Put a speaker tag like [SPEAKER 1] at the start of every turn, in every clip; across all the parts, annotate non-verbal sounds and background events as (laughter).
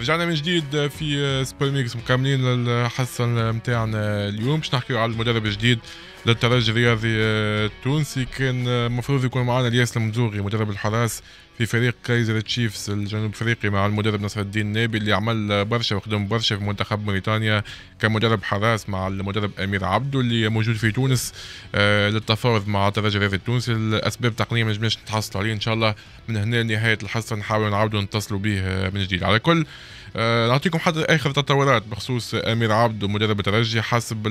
[SPEAKER 1] رجعنا من جديد في سوبر آه، ميكس مكملين للحصه نتاعنا اليوم باش نحكيو على المدرب الجديد للترجي الرياضي آه، التونسي كان آه، المفروض يكون معنا الياس المزوغي مدرب الحراس في فريق كايزر تشيفز الجنوب افريقي مع المدرب نصر الدين نابي اللي عمل برشا وخدم برشا في منتخب موريتانيا كمدرب حراس مع المدرب امير عبدو اللي موجود في تونس آه، للتفاوض مع الترجي الرياضي التونسي الاسباب تقنيه ما نجمناش نتحصلوا عليه ان شاء الله من هنا لنهايه الحصه نحاولوا نعاودوا نتصلوا به آه، من جديد على كل آه، نعطيكم حتى اخر تطورات بخصوص امير عبدو مدرب الترجي حسب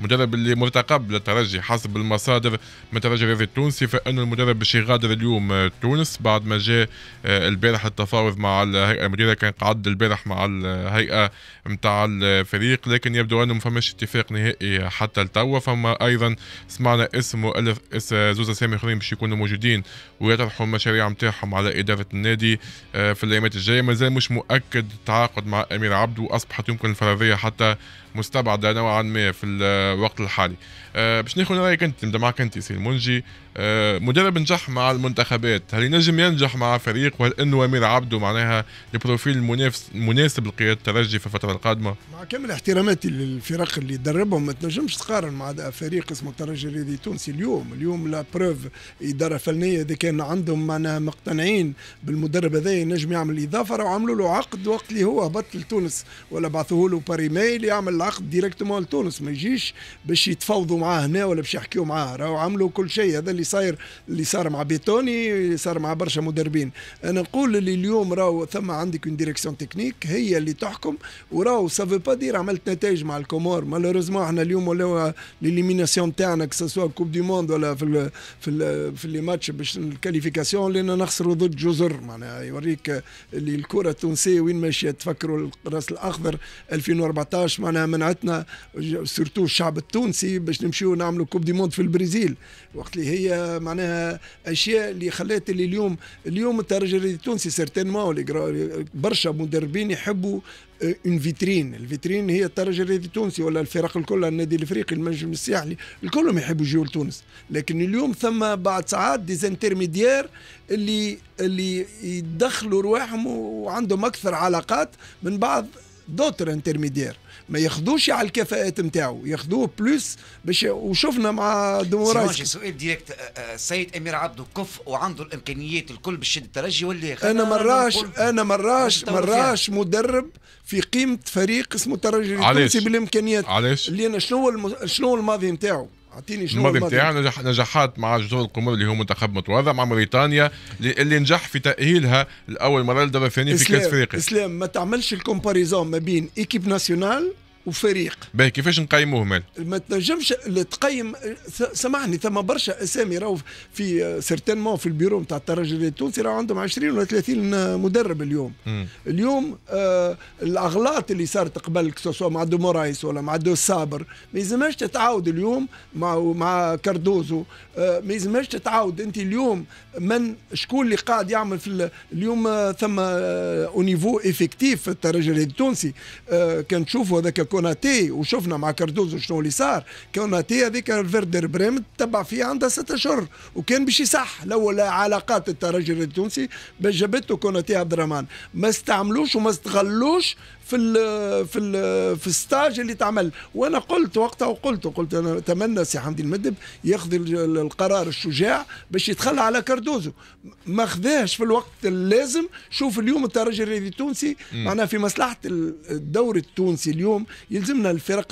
[SPEAKER 1] مدرب اللي مرتقب للترجي حسب المصادر من ترجي الرياضي التونسي فانه المدرب باش يغادر اليوم آه، تونس بعد ما جاء آه، البارح التفاوض مع الهيئه المديره كان قعد البارح مع الهيئه نتاع الفريق لكن يبدو انه ما فماش اتفاق نهائي حتى لتوا فما ايضا سمعنا اسم مؤلف زوز اسامي اخرين باش يكونوا موجودين ويطرحوا المشاريع نتاعهم على اداره النادي آه، في الايامات الجايه مازال مش مؤكد التعاقد مع امير عبد واصبحت يمكن الفرضيه حتى مستبعده نوعا ما في الوقت الحالي أه باش ناخذ رايك انت نبدا معك انت سي المنجي أه مدرب نجح مع المنتخبات هل ينجم ينجح مع فريق وهل انه امير عبده معناها البروفيل المنافس المناسب لقياده الترجي في الفتره القادمه؟
[SPEAKER 2] مع كامل احتراماتي للفرق اللي دربهم ما تنجمش تقارن مع فريق اسمه الترجي الرياضي التونسي اليوم اليوم لا بروف اداره فنيه اذا كان عندهم معناها مقتنعين بالمدرب هذا ينجم يعمل اضافه راهو عملوا له عقد وقت اللي هو هبط لتونس ولا بعثوه له باري ميل يعمل العقد ديريكتومون لتونس ما يجيش باش يتفاوضوا معاه هنا ولا باش يحكيوا معاه راهو عملوا كل شيء هذا اللي صاير اللي صار مع بيتوني اللي صار مع برشا مدربين انا نقول اللي اليوم راهو ثم عندك اون ديريكسيون تكنيك هي اللي تحكم وراهو سافو با دير عملت نتائج مع الكومور مالوريزمون احنا اليوم ولا ليليميناسيون تاعنا كسوا كوب دي موند ولا في الـ في الـ في لي ماتش باش الكاليفيكاسيون لان نخسروا ضد جزر معناها يوريك اللي الكره التونسيه وين ماشيه تفكروا الراس الاخضر 2014 معناها منعتنا سورتو الشعب التونسي باش نمشيو نعملوا كوب دي موند في البرازيل وقت اللي هي معناها اشياء اللي خلات اللي اليوم اليوم الترجي التونسي سيرتينمون برشا مدربين يحبوا اون آه، فيترين الفيترين هي الترجي الرياضي التونسي ولا الفرق الكل النادي الافريقي المنجم الساحلي الكلهم يحبوا يجيو لتونس لكن اليوم ثم بعد ساعات ديزانترميديير اللي اللي يدخلوا رواحهم وعندهم اكثر علاقات من بعض دوتر انترميدير ما ياخذوش على الكفاءات نتاعو ياخذوه بلوس باش وشفنا مع دومورايسكي
[SPEAKER 3] سؤال ديريكت السيد امير عبده كف وعنده الامكانيات الكل باش يشد الترجي ولا انا مراش
[SPEAKER 2] انا مراش مراش مدرب في قيمه فريق اسمه الترجي التونسي بالامكانيات علاش اللي انا شنو شنو الماضي نتاعو اعطيني شنو الماضي نتاعه
[SPEAKER 1] نجح نجاحات مع جزر القمر اللي هو منتخب متواضع مع موريتانيا اللي نجح في تاهيلها لاول مره للدور الثاني في كاس افريقيا اسلام
[SPEAKER 2] ما تعملش الكومباريزون ما بين ايكيب ناسيونال وفريق
[SPEAKER 1] باهي كيفاش نقيموه مال
[SPEAKER 2] ما تنجمش تقيم سامحني ثم برشا اسامي راهو في سيرتينمون آه، في البيرو نتاع الترجي التونسي راهو عندهم 20 ولا 30 آه، مدرب اليوم م. اليوم آه الاغلاط اللي صارت قبل سواء مع دو مورايس ولا مع دو صابر ما يلزمهاش تتعاود اليوم مع مع كاردوزو آه ما يلزمهاش تتعاود انت اليوم من شكون اللي قاعد يعمل في اليوم آه، ثم اونيفو افكتيف في الترجي التونسي كان تشوفوا هذاك كوناتي وشفنا مع كاردوزو شنو اللي صار كوناتي هذيك الفيردر بريم تبع فيه عندها ستة اشهر وكان باش يصح لو علاقات الترجي التونسي باش جابته كوناتي عبد الرحمن ما استعملوش وما استغلوش في الـ في الـ في الستاج اللي تعمل وانا قلت وقتها وقلت قلت انا اتمنى سي حمدي المدب ياخذ القرار الشجاع باش يتخلى على كاردوزو ما خذاهش في الوقت اللازم شوف اليوم الترجي التونسي معناها في مصلحه الدوري التونسي اليوم يلزمنا الفرق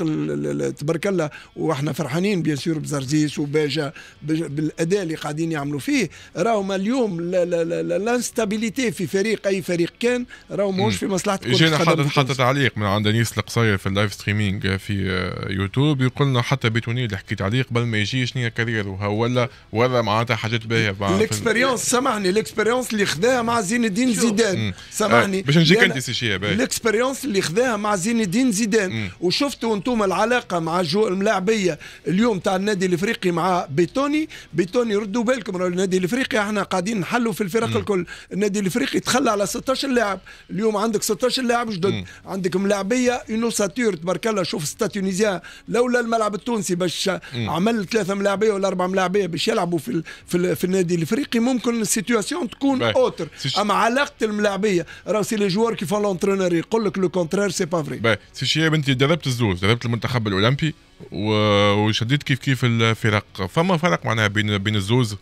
[SPEAKER 2] تبارك الله واحنا فرحانين بيان سور بزرزيس وباجا بالاداء اللي قاعدين يعملوا فيه ما اليوم لانستابيليتي في فريق اي فريق كان راهو ماهوش في مصلحه كره القدم حتى
[SPEAKER 1] تعليق من عند انيس القصير في اللايف ستريمينج في آه، يوتيوب يقول لنا حتى بتوني اللي حكي تعليق قبل ما يجي شنو هي كاريره ولا ولا معناتها حاجات باهيه الاكسبيريونس
[SPEAKER 2] سامحني الاكسبيريونس اللي خذاها آه، مع زين الدين زيدان سامحني باش نجيك انت سي شيء الاكسبيريونس اللي خذاها مع زين الدين زيدان وشفتوا انتم العلاقه مع جو الملاعبيه اليوم تاع النادي الافريقي مع بيتوني بيتوني ردوا بالكم النادي الافريقي احنا قاعدين نحلوا في الفرق الكل النادي الافريقي تخلى على 16 لاعب اليوم عندك 16 لاعب جدد عندك ملاعبيه اونو ساتور تبارك الله شوف ستا تونيزيان لولا الملعب التونسي باش عمل ثلاثه ملاعبيه ولا اربع ملاعبيه باش يلعبوا في ال في, ال في النادي الافريقي ممكن السيتياسيون تكون اوتر اما علاقه الملاعبيه راه سي لي جوار كي فون لونترونور
[SPEAKER 1] يقول لك لو كونترير سي با فري سي شياب انت دربت الزوز دربت المنتخب الاولمبي وشديت كيف كيف الفرق فما فرق معناها بين بين الزوز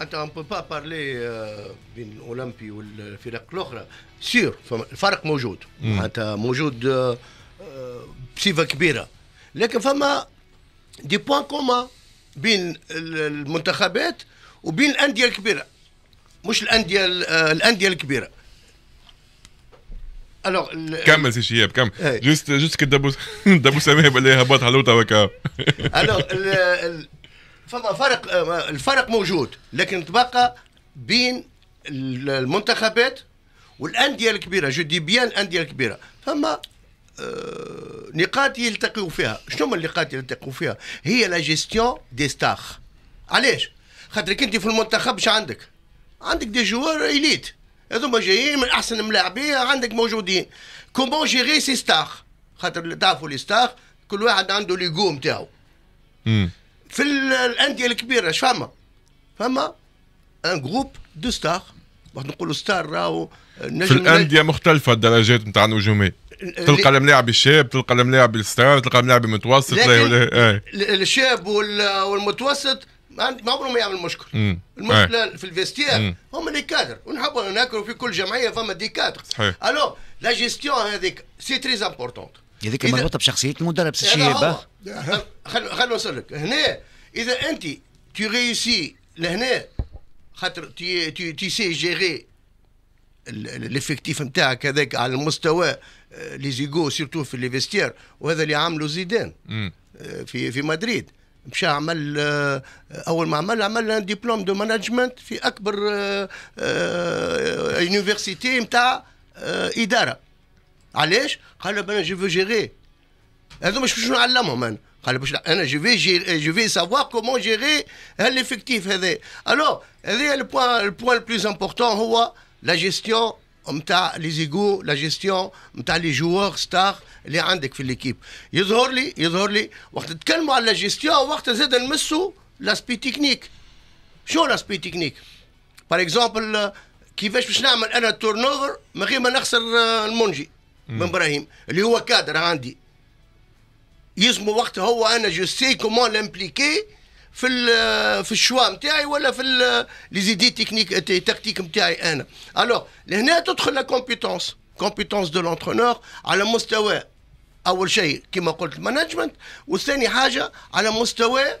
[SPEAKER 4] انت بو با بارلي بين اولمبي والفرق الاخرى سير الفرق موجود معناتها موجود euh, euh, بصفه كبيره لكن فما دي بوان كوما بين المنتخبات وبين الانديه الكبيره مش الانديه آه، الانديه الكبيره الوغ كمل سي
[SPEAKER 1] شياب كمل جوست جوست كدبوس دبوس سامي بلاها هبط لوطا وكا (laughs) الوغ
[SPEAKER 4] فرق آه، الفرق موجود لكن تبقى بين المنتخبات والانديه الكبيره جو دي بيان الانديه الكبيره فما آه، نقاط يلتقيوا فيها شنو هما النقاط يلتقوا فيها هي لا جيستيون دي ستار علاش خاطرك انت في المنتخب اش عندك عندك دي جوار ايليت هذوما جايين من احسن الملاعبيه عندك موجودين كومون جيري سي ستار خاطر تعرفوا لي ستار كل واحد عنده ليغو نتاعو في الانديه الكبيره اش فما فما ان جروب دو ستار واحد نقولوا ستار راهو في الانديه
[SPEAKER 1] مختلفه الدرجات نتاع النجوميه تلقى الملاعب الشاب تلقى الملاعب الستار تلقى الملاعب المتوسط لكن
[SPEAKER 4] الشاب والمتوسط ما عمرهم ما يعمل مشكل المشكله في الفيستير هم لي كادر ونحبوا ناكلوا في كل جمعيه فما دي كادر صحيح الو لا جيستيون هذيك سي تري امبورتون
[SPEAKER 3] هذيك مربوطه بشخصيه المدرب الشاب
[SPEAKER 4] خل خل نوصل لك هنا اذا انت تي ريسي لهنا خاطر تي تي تي سي جيري ليفيكتيف نتاعك هذاك على المستوى لي زيغو سيرتو في لي فيستير وهذا اللي عامله زيدان آه، في في مدريد مشى عمل آه، اول ما عمل عمل ان ديبلوم دو مانجمنت في اكبر يونيفرسيتي آه، نتاع اداره علاش؟ قال انا جو فو جيري Je vais, euh, je vais savoir comment gérer hein, l'effectif. Hein, Alors, hein, le point, le plus important, la gestion les égouts, la gestion les joueurs stars qui عندك في l'équipe. Il la gestion وقت l'aspect technique. sur l'aspect technique Par exemple qui باش نعمل انا turnover, un يلزموا وقت هو انا جو سي كومون لامبليكي في في الشوا نتاعي ولا في لي زيدي تكنيك تكتيك نتاعي انا الوغ لهنا تدخل لا كومبيتونس كومبيتونس دو لونترونور على مستوى اول شيء كما قلت مانجمنت والثاني حاجه على مستوى آه،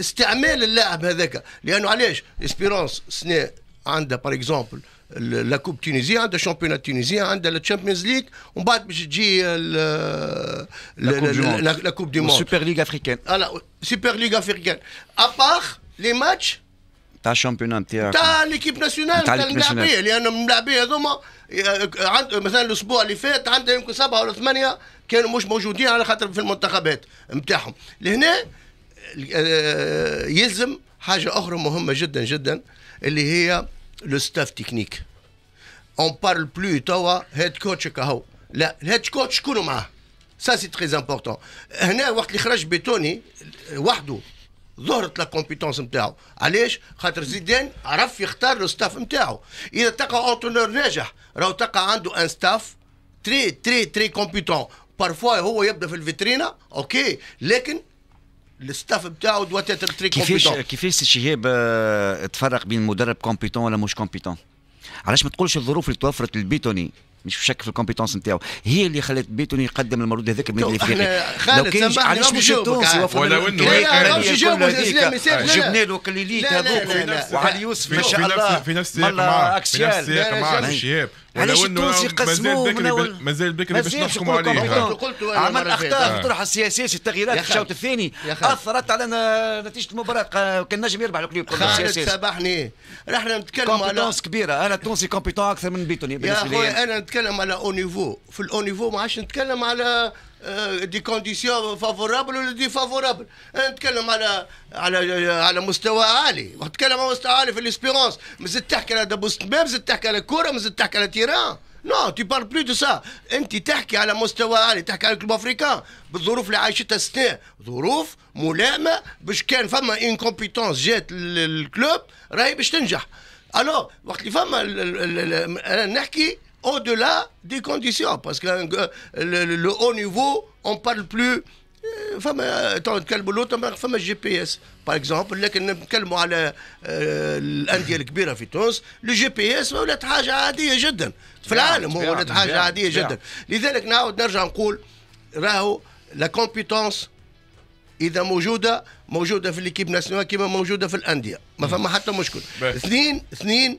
[SPEAKER 4] استعمال اللاعب هذاك لانه علاش اسبيرونس سنه عندها باغ اكزومبل لا كوب تونيزي عندها شامبيونات تونيزيا عندها الشامبيونز ليغ ومن بعد باش تجي لا كوب دي موند سوبر ليغ افريكان لا سوبر ليغ افريكان ابار لي ماتش
[SPEAKER 3] تاع الشامبيونات
[SPEAKER 4] نتاعك تاع ليكيب ناسيونال تاع الملاعبيه لان الملاعبيه هذوما مثلا الاسبوع اللي فات عندها يمكن سبعه ولا ثمانيه كانوا مش موجودين على خاطر في المنتخبات نتاعهم لهنا يلزم حاجه اخرى مهمه جدا جدا اللي هي le staff technique. On parle plus, toi, head coach, لا الهيد كوتش كونوا معاه Ça, c'est très important. هنا وقت اللي خرج بيتوني وحده ظهرت لا كومبيتونس نتاعو علاش خاطر زيدان عرف يختار لو ستاف نتاعو اذا تلقى اونتونور ناجح راهو تلقى عنده ان ستاف تري تري تري كومبيتون بارفوا هو يبدا في الفيترينا اوكي لكن الستاف بتاعه دوات تيتر تري كيفاش
[SPEAKER 3] كيفاش شهاب آه، تفرق بين مدرب كومبيتون ولا مش كومبيتون علاش ما تقولش الظروف اللي توفرت للبيتوني مش في شك في الكومبيتونس نتاعو هي اللي خلت بيتوني يقدم المردود هذاك من فيه لو كان علاش مش التونسي وفر ولا انه جبنا له كليليت هذوك وعلي يوسف ما شاء الله في نفس السياق معاه في نفس السياق معاه الشهاب علاش التونسي آه، قسموه من اول مازال بكري باش نحكموا عليه قلت عمل اخطاء في الطرح السياسي التغييرات في الشوط الثاني اثرت على نتيجه المباراه كان نجم يربح الكلوب خالد سامحني احنا نتكلم على
[SPEAKER 4] كبيره انا التونسي كومبيتون اكثر من
[SPEAKER 3] بيتوني يا اخويا انا
[SPEAKER 4] نتكلم على اونيفو في الاونيفو ما عادش نتكلم على آه، دي كونديسيون فافورابل ولا دي فافورابل آه، نتكلم على على على مستوى عالي نتكلم على مستوى عالي في ليسبيرونس مازلت تحكي على دابوست ما مازلت تحكي على كوره مازلت تحكي على تيران نو تي بار بلو دو سا انت تحكي على مستوى عالي تحكي على كلوب افريكان بالظروف اللي عايشتها السنه ظروف ملائمه باش كان فما ان كومبيتونس جات للكلوب راهي باش تنجح الو وقت اللي فما انا نحكي au-delà des conditions. Parce que euh, le, le, le, haut niveau, on parle plus. فما تنتكلموا لو فما جي بي اس باغ اكزومبل لكن نتكلموا على الانديه الكبيره في تونس لو جي بي اس ولات حاجه عاديه جدا في العالم ولات حاجه عاديه جدا لذلك نعاود نرجع نقول راهو لا كومبيتونس اذا موجوده موجوده في ليكيب ناسيونال كما موجوده في الانديه ما فما حتى مشكل اثنين اثنين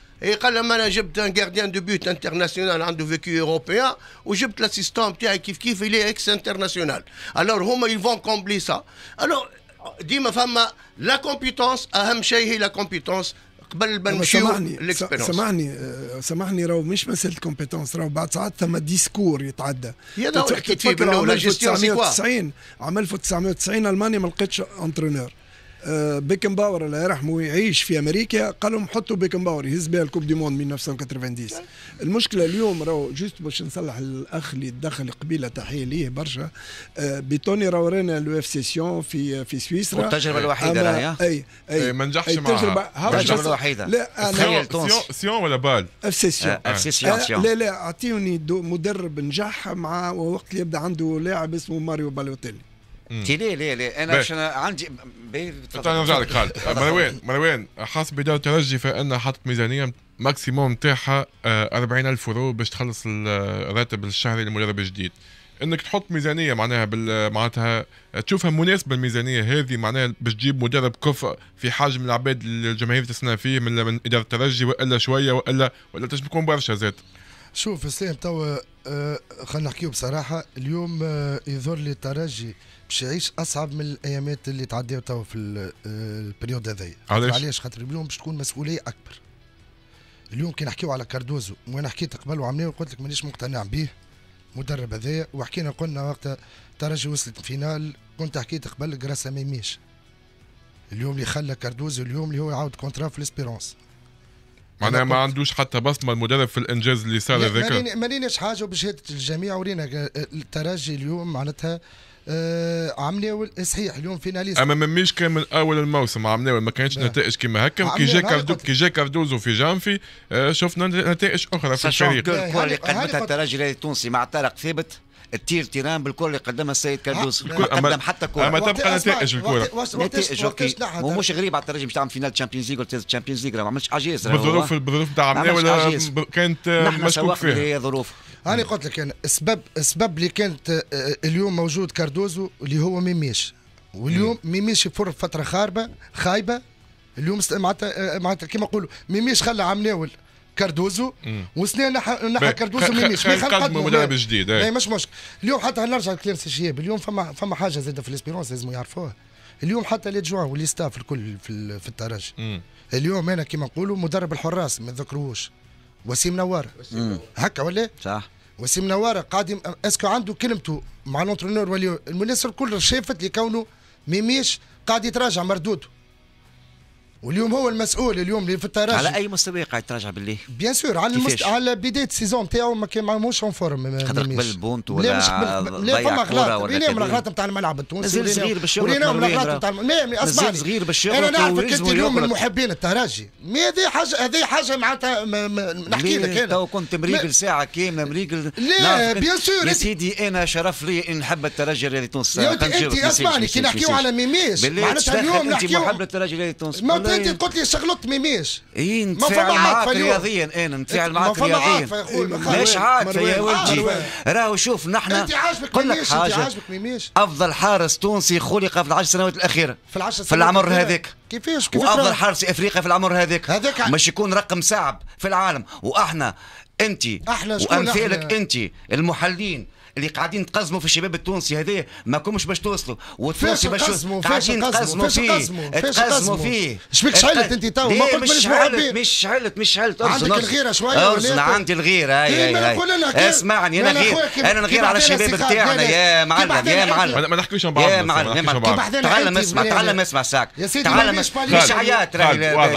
[SPEAKER 4] اي قال لهم انا جبت ان جارديان دو بوت انترناسيونال عنده فيكي اوروبيان وجبت لاسيستون تاعي كيف كيف الي اكس انترناسيونال الور هما يفون كومبلي سا الور ديما فما لا كومبيتونس اهم شيء هي لا كومبيتونس قبل ما نمشيو سامحني سامحني
[SPEAKER 2] سامحني راهو مش مساله كومبيتونس راهو بعد ساعات ثم ديسكور يتعدى يا دا حكيت فيه بالاول عام 1990 المانيا ما لقيتش انترونور بيكن باور الله يرحمه يعيش في امريكا قال لهم حطوا بيكن باور يهز بها الكوب دي موند 1990 المشكله اليوم راهو جوست باش نصلح الاخ اللي دخل قبيله تحيه ليه برشا آه، بيتوني راهو رانا لو اف سيسيون في في سويسرا التجربه آه، الوحيده راهي اي اي إيه، ما نجحش معاها التجربه الوحيده لا انا
[SPEAKER 1] سيون ولا بال اف سيسيون آه، اف سيسيون لا
[SPEAKER 2] لا اعطيوني مدرب نجح مع وقت اللي يبدا عنده لاعب اسمه ماريو بالوتيلي تي ليه ليه ليه انا عشان عندي نرجع لك خالد مروان مروان
[SPEAKER 1] حسب اداره الترجي فان حاطط ميزانيه ماكسيموم تاعها 40000 آه، يورو باش تخلص الراتب الشهري للمدرب الجديد انك تحط ميزانيه معناها بال... معناتها تشوفها مناسبه الميزانيه هذه معناها باش تجيب مدرب كفء في حجم العباد اللي الجماهير تستنى فيه من, من اداره الترجي والا شويه والا ولا تنجم يكون برشا زاد
[SPEAKER 5] شوف اسلام توا آه، خلينا نحكيو بصراحة اليوم آه، يظهر لي الترجي باش يعيش أصعب من الأيامات اللي تعداو توا في آه، البريود هذايا علاش؟ علاش خاطر اليوم باش تكون مسؤولية أكبر اليوم كي نحكيو على كاردوزو وانا حكيت قبل وعملناه وقلت لك مانيش مقتنع به مدرب هذايا وحكينا قلنا وقتها الترجي وصلت فينال كنت حكيت قبل جراسا يميش اليوم اللي خلى كاردوزو اليوم اللي هو يعاود كونترا في ليسبيرونس
[SPEAKER 1] معناها ما عندوش حتى بصمه المدرب في الانجاز اللي صار هذاك
[SPEAKER 5] ماليناش حاجه وبشهاده الجميع ورينا الترجي اليوم معناتها آه عمناول صحيح اليوم فيناليست اما
[SPEAKER 1] ما مش كان من اول الموسم عمناول ما كانتش نتائج كيما هكا كي جا كاردو كي جا كاردوزو في جانفي آه شفنا نتائج اخرى في الفريق ساشون إيه، كو
[SPEAKER 3] الترجي التونسي مع طارق ثابت التير تيران بالكرة اللي قدمها السيد كردوس قدم حتى كوره اما تبقى نتائج الكوره نتائج اوكي ومش غريب على الترجي باش تعمل فينال تشامبيونز ليج ولا تشامبيونز ليج ما عملش عجيز بالظروف بالظروف تاعنا ولا
[SPEAKER 5] كانت مشكوك فيها هي ظروف انا قلت لك انا يعني السبب السبب اللي كانت آه، اليوم موجود كاردوزو اللي هو ميميش واليوم ميميش يفر فتره خاربه خايبه اليوم معناتها آه، معناتها كيما نقولوا ميميش خلى عم ناول كاردوزو وسنين نحى كاردوزو ما يمشي نقدموا مدرب جديد اي مش مشكل اليوم حتى نرجع لكلام الشياب اليوم فما فما حاجه زاده في الاسبيرونس لازم يعرفوها اليوم حتى لي جوان ولي ستاف الكل في في الترجي اليوم انا كيما نقولوا مدرب الحراس ما نذكروش وسيم نوار هكا ولا صح وسيم نوار قادم اسكو عنده كلمته مع لونترونور واليوم الناس الكل شافت اللي كونه ميميش قاعد يتراجع مردوده واليوم هو المسؤول اليوم اللي في الترجي على
[SPEAKER 3] اي مستوى قاعد تراجع بالله؟ بيان سور على المست...
[SPEAKER 5] على بدايه السيزون تاعو ما كان ماهوش اون فورم خاطر قبل بونت ولا لا مش قبل لا فما اغلاط ولينا من الاغلاط نتاع الملعب التونسي مازال صغير باش ولينا من الاغلاط نتاع مازال صغير باش انا نعرفك انت اليوم من محبين الترجي مي هذه حاجه هذه حاجه معناتها نحكي لك انا تو كنت مريقل
[SPEAKER 3] ساعه كامله مريقل لا بيان سور يا سيدي انا شرف لي ان نحب الترجي الرياضي التونسي انت اسمعني كي نحكيو على ميميش معناتها اليوم نحكيو محب الترجي الرياضي التونسي انت طيب.
[SPEAKER 5] قلت لي شغلت ميميش
[SPEAKER 3] اي نتفاعل معاك رياضيا انا نتفاعل معاك رياضيا مش عاد يا ولدي راهو شوف نحن انت
[SPEAKER 5] عاجبك ميميش انت عاجبك ميميش
[SPEAKER 3] افضل حارس تونسي خلق في العشر سنوات الاخيره في العشر سنوات في العمر هذاك
[SPEAKER 5] كيفاش كيفاش وافضل
[SPEAKER 3] حارس افريقيا في العمر هذاك هذاك مش يكون رقم صعب في العالم واحنا انت احلى وامثالك انت المحلين اللي قاعدين تقزموا في الشباب التونسي هذايا ما كومش باش توصلوا والتونسي باش قاعدين تقزموا فيه تقزموا فيه شبيك شعلت انت تو ما قلت مش محبين مش شعلت مش شعلت عندك الغيره شويه ولا عندي الغيره اي إيه، اي اسمعني انا غير انا نغير على الشباب بتاعنا يا معلم يا معلم ما نحكيوش مع بعض يا معلم تعلم اسمع تعلم اسمع ساك تعلم مش عيات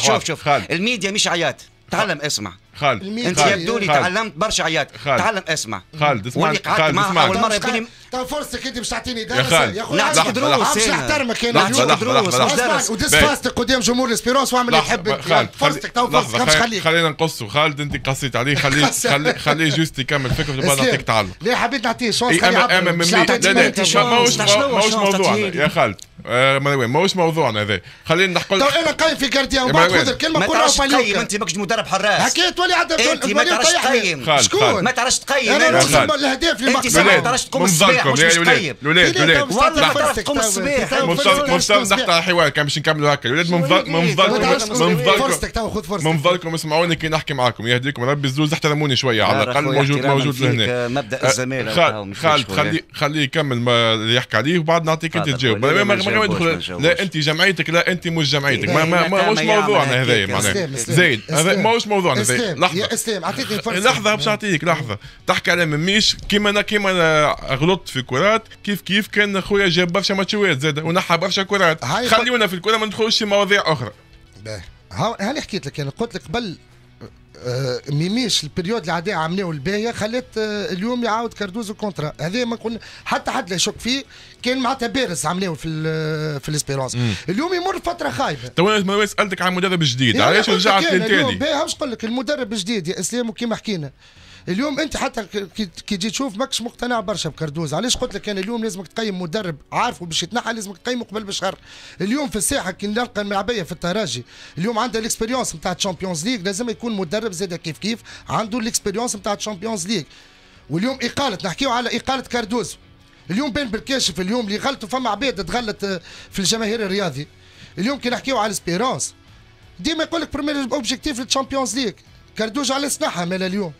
[SPEAKER 3] شوف شوف الميديا مش عيات تعلم اسمع خالد انت يبدو لي تعلمت برشا عيات تعلم اسمع خالد اسمع واللي قعدت معاه اول مره بيني
[SPEAKER 5] تو فرصتك انت باش تعطيني درس يا خالد نعطيك دروس باش نحترمك انا نعطيك دروس درس وديس فاستك قدام جمهور الاسبيرونس واعمل اللي تحب فرصتك تو فرصتك خليك
[SPEAKER 1] خلينا نقصوا خالد انت قصيت عليه (laughs) خليه خليه جوست يكمل فكره بعد نعطيك تعلم
[SPEAKER 5] لا حبيت نعطيه شونس إيه، خليه اما شونس لا ماهوش موضوعنا يا
[SPEAKER 1] خالد مروان ماهوش موضوعنا هذا خلينا نحكوا تو انا قايم في كارتيا وما تاخذ خذ الكلمه كلها تقيم انت ماكش مدرب حراس هكا
[SPEAKER 5] تولي عندك انت ما تعرفش
[SPEAKER 1] تقيم شكون ما تعرفش تقيم انا نوصل الاهداف اللي انت ما تعرفش تقوم الصباح مش الولاد الولاد الولاد والله ما تعرف تقوم الصباح مفترض نقطع حوار كان باش نكملوا هكا الولاد منفضلكم منفضلكم اسمعوني كي نحكي معاكم يهديكم ربي الزوز احترموني شويه على الاقل موجود موجود لهنا مبدا آه، الزماله خالد خليه يكمل اللي يحكي عليه وبعد نعطيك انت تجاوب وين دخلنا لا انت جمعيتك لا انت مش جمعيتك إيه، ما ما إيه، ماهوش إيه، موضوعنا هذايا معناها زيد هذا ماهوش موضوعنا زايد لحظه يا اسلام اعطيتني فرصه لحظه باش اعطيك لحظه تحكي على مميش كيما انا كيما انا غلطت في كرات كيف كيف كان خويا جاب برشا ماتشوات زاد ونحى برشا كرات خليونا في الكره ما ندخلوش في مواضيع اخرى
[SPEAKER 5] باهي هاني حكيت لك انا يعني قلت لك قبل ميميش البريود اللي عاديه عملناه الباهيه خلت اليوم يعاود كاردوزو كونترا هذا ما قلنا حتى حد لا يشك فيه كان معناتها بارز عملناه في في الاسبيرونس اليوم يمر فتره خايبه
[SPEAKER 1] تو سالتك عن مدرب جديد علاش رجعت للتالي
[SPEAKER 5] باهي باش نقول لك المدرب الجديد يا اسلام وكيما حكينا اليوم انت حتى كي تجي تشوف ماكش مقتنع برشا بكردوز علاش قلت لك انا اليوم لازمك تقيم مدرب عارفه باش يتنحى لازمك تقيمه قبل بشهر اليوم في الساحه كي نلقى الملعبيه في الترجي اليوم عندها الاكسبيريونس نتاع الشامبيونز ليغ لازم يكون مدرب زاد كيف كيف عنده الاكسبيريونس نتاع الشامبيونز ليغ واليوم اقاله نحكيو على اقاله كاردوز اليوم بين بالكاشف اليوم اللي غلطوا فما عباد تغلط آه، في الجماهير الرياضي اليوم كي نحكيو على سبيرونس ديما يقول لك بريمير اوبجيكتيف للتشامبيونز ليغ كاردوج على سنحة مال اليوم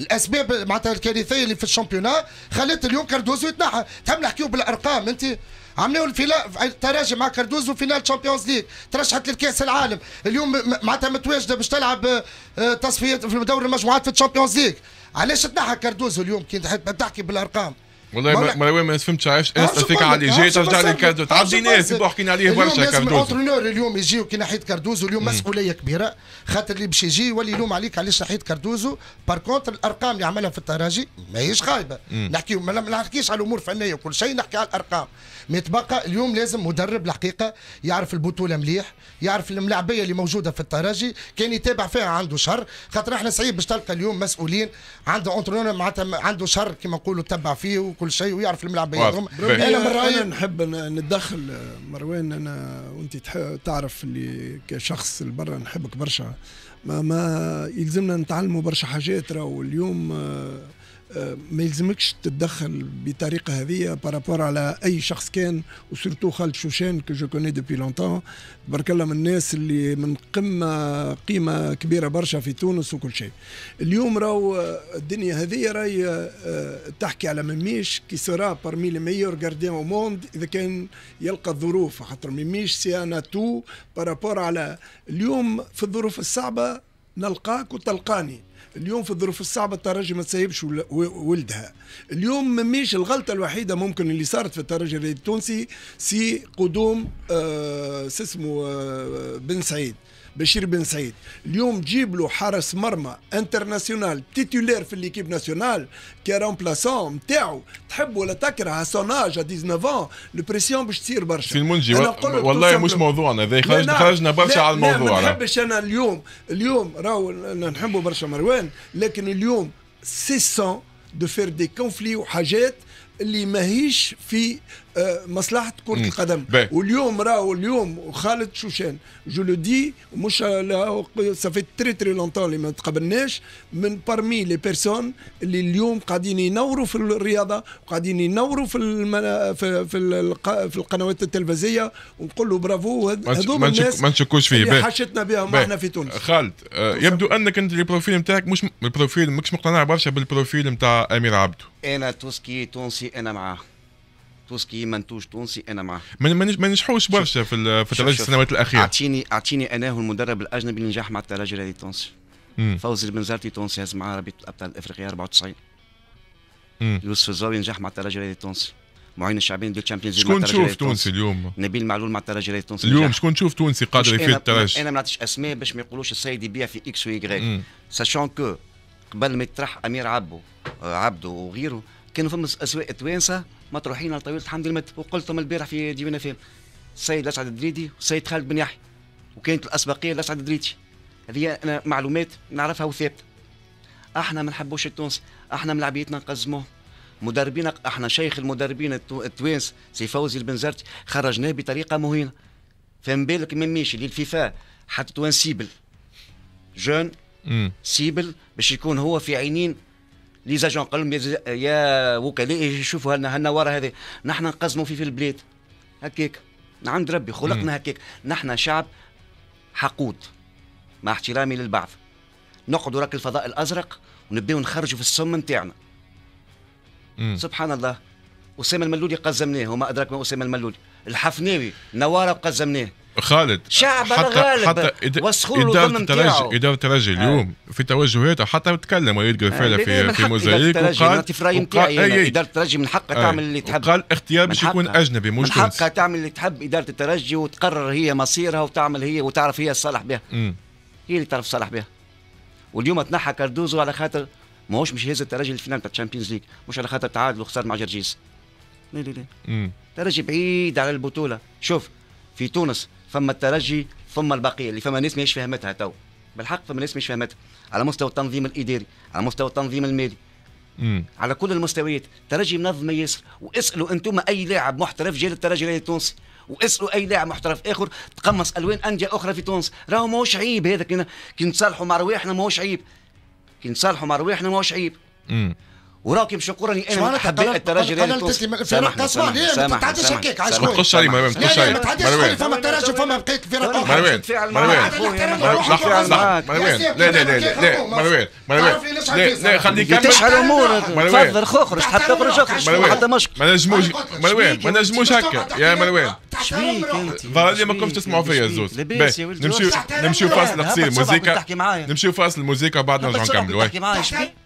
[SPEAKER 5] الاسباب معناتها الكارثيه اللي في الشامبيونا خلت اليوم كاردوزو يتنحى تم نحكيو بالارقام انت عملوا الفينال تراجع مع كاردوزو فينال الشامبيونز ليج ترشحت للكاس العالم اليوم معناتها متواجده باش تلعب آه، تصفيات في دور المجموعات في الشامبيونز ليج علاش تنحى كاردوزو اليوم كي تحكي بالارقام
[SPEAKER 1] والله مروان ما فهمتش علاش انس فيك عليه جاي ترجع لي كاردو تعدي آه، ناس يبغوا حكينا عليه برشا كاردوزو
[SPEAKER 5] الانترونور اليوم يجي كي ناحيه كاردوز اليوم مسؤوليه كبيره خاطر اللي باش يجي يولي يلوم عليك علاش ناحيه كاردوزو بار كونتر الارقام اللي عملها في التراجي ماهيش خايبه نحكي ما نحكيش على الامور الفنيه وكل شيء نحكي على الارقام يتبقى اليوم لازم مدرب الحقيقه يعرف البطوله مليح يعرف الملاعبيه اللي موجوده في الترجي كان يتابع فيها عنده شر خاطر احنا صعيب باش تلقى اليوم مسؤولين عنده اونترونور معناتها عنده شر كما نقولوا تبع فيه وكل شيء ويعرف الملاعبيه لهم انا من رايي انا
[SPEAKER 2] نحب نتدخل مروان انا وانت تعرف اللي كشخص برا نحبك برشا ما ما يلزمنا نتعلموا برشا حاجات راهو اليوم آه، آه، ما يلزمكش تتدخل بطريقه هذه بارابور على اي شخص كان وسورتو خالد شوشان كو جو كوني دوبي لونتون تبارك الله من الناس اللي من قمه قيمه كبيره برشا في تونس وكل شيء اليوم راهو آه، الدنيا هذه راهي آه، تحكي على ميميش كي سورا بارمي لي ميور غارديان او موند اذا كان يلقى الظروف خاطر ميميش سي انا تو بارابور على اليوم في الظروف الصعبه نلقاك وتلقاني اليوم في الظروف الصعبه الترجي ما تسيبش ولدها اليوم مش الغلطه الوحيده ممكن اللي صارت في الترجي التونسي سي قدوم آه اسمه آه بن سعيد بشير بن سعيد اليوم جيب له حارس مرمى انترناسيونال تيتولير في ليكيب ناسيونال كي رومبلاسون نتاعو تحب ولا تكره سوناج 19 بريسيون باش تصير برشا في المنجي والله مش موضوعنا هذا خرجنا خرجنا برشا على الموضوع ما نحبش انا اليوم اليوم راهو نحبوا برشا مروان لكن اليوم سيسون دو فير دي كونفلي وحاجات اللي ماهيش في آه، مصلحه كره مم. القدم بي. واليوم راهو اليوم خالد شوشان جو لو دي مش سافيت تري تري لونتون اللي ما تقابلناش من بارمي لي بيرسون اللي اليوم قاعدين ينوروا في الرياضه وقاعدين ينوروا في المنا... في في, الق... في القنوات التلفزيه ونقول له برافو هذوم الناس ما نشكوش فيه اللي حشتنا بهم احنا في تونس
[SPEAKER 1] خالد آه يبدو انك انت البروفيل نتاعك مش البروفيل ماكش مقتنع برشا بالبروفيل نتاع امير عبدو
[SPEAKER 3] انا توسكي تونسي انا معاه تونسكي منتوج تونسي انا معاه
[SPEAKER 1] ما نجحوش برشا في, في السنوات الاخيره
[SPEAKER 3] اعطيني اعطيني هو المدرب الاجنبي اللي نجح مع الترجي الرياضي التونسي فوزي البنزرتي تونسي هز معاه ربيع ابطال افريقيا 94 يوسف الزاوي نجح مع الترجي الرياضي التونسي معين الشعبين ديال الشامبيونز شكون تشوف تونسي اليوم نبيل معلول مع الترجي الرياضي التونسي اليوم شكون تشوف تونسي قادر يفيد الترجي انا ما نعطيش اسماء باش ما يقولوش السيد يبيع في اكس ويغريك ساشون كو قبل ما يطرح امير عبو عبده وغيره كانوا فما اسواق توانسه مطروحين على طاوله حمد المد وقلتهم البارح في ديوان فهم السيد الاسعد الدريدي والسيد خالد بن يحيى وكانت الاسبقيه الاسعد الدريدي هذه انا معلومات نعرفها وثابته احنا ما نحبوش التونس احنا من لعبيتنا نقزموه مدربين احنا شيخ المدربين التوانس سي فوزي البنزرتي خرجناه بطريقه مهينه فما بالك من ماشي للفيفا حتى توان سيبل جون مم. سيبل باش يكون هو في عينين لي زاجون قال يا وكلاء إيه، يشوفوا لنا هالنوار هذه نحن نقزموا فيه في البلاد هكاك عند ربي خلقنا هكاك نحن شعب حقود مع احترامي للبعض نقعدوا راك الفضاء الازرق ونبداو نخرجوا في السم نتاعنا سبحان الله اسامه الملولي قزمناه وما ادراك ما اسامه الملولي الحفناوي نواره قزمناه
[SPEAKER 1] خالد شعب حتى غالب حتى إد... إدارة الترجي إدارة الترجي آه. اليوم آه. في توجهات حتى تكلم وليد قرفالة آه. في في موزايك وقال في رأيي نتاعي وقال... أي... إدارة
[SPEAKER 3] الترجي من حقها آه. تعمل اللي تحب قال
[SPEAKER 1] اختيار باش يكون أجنبي مش من حقها
[SPEAKER 3] تعمل اللي تحب إدارة الترجي وتقرر هي مصيرها وتعمل هي وتعرف هي الصالح بها هي اللي تعرف الصالح بها واليوم تنحى كاردوزو على خاطر ماهوش مش هز الترجي الفينال تاع الشامبيونز ليج مش على خاطر تعادل وخسر مع جرجيس لا لا لا ترجي بعيد على البطوله شوف في تونس فما الترجي ثم البقيه اللي فما ناس ماهيش فهمتها تو بالحق فما ناس مش فهمتها على مستوى التنظيم الاداري على مستوى التنظيم المالي مم. على كل المستويات ترجي منظمه ياسر واسالوا انتم اي لاعب محترف جاي للترجي التونسي واسالوا اي لاعب محترف اخر تقمص الوان انديه اخرى في تونس راهو ماهوش عيب هذا كي نتصالحوا مع رواحنا ماهوش عيب كي نتصالحوا مع رواحنا ماهوش عيب وراك مش مشي قراني يعني انا حبيت الترجي ريال تونسي سامحنا سامحنا ما تعديش هكاك عايش ما تخش علي ما تخش علي ما تعديش فما ترجي فما بقيت في رقم
[SPEAKER 1] مروان مروان لحظة لحظة مروان لا لا لا لا مروان مروان لا لا خليك كمل تشعل امور تفضل اخرج حتى اخرج اخرج حتى مشكل ما نجموش مروان ما نجموش هكا يا مروان شبيك انت ما كنتش تسمعوا فيا الزوز نمشيو نمشيو فاصل قصير موزيكا نمشيو فاصل موزيكا بعد نرجعوا نكملوا
[SPEAKER 5] شبيك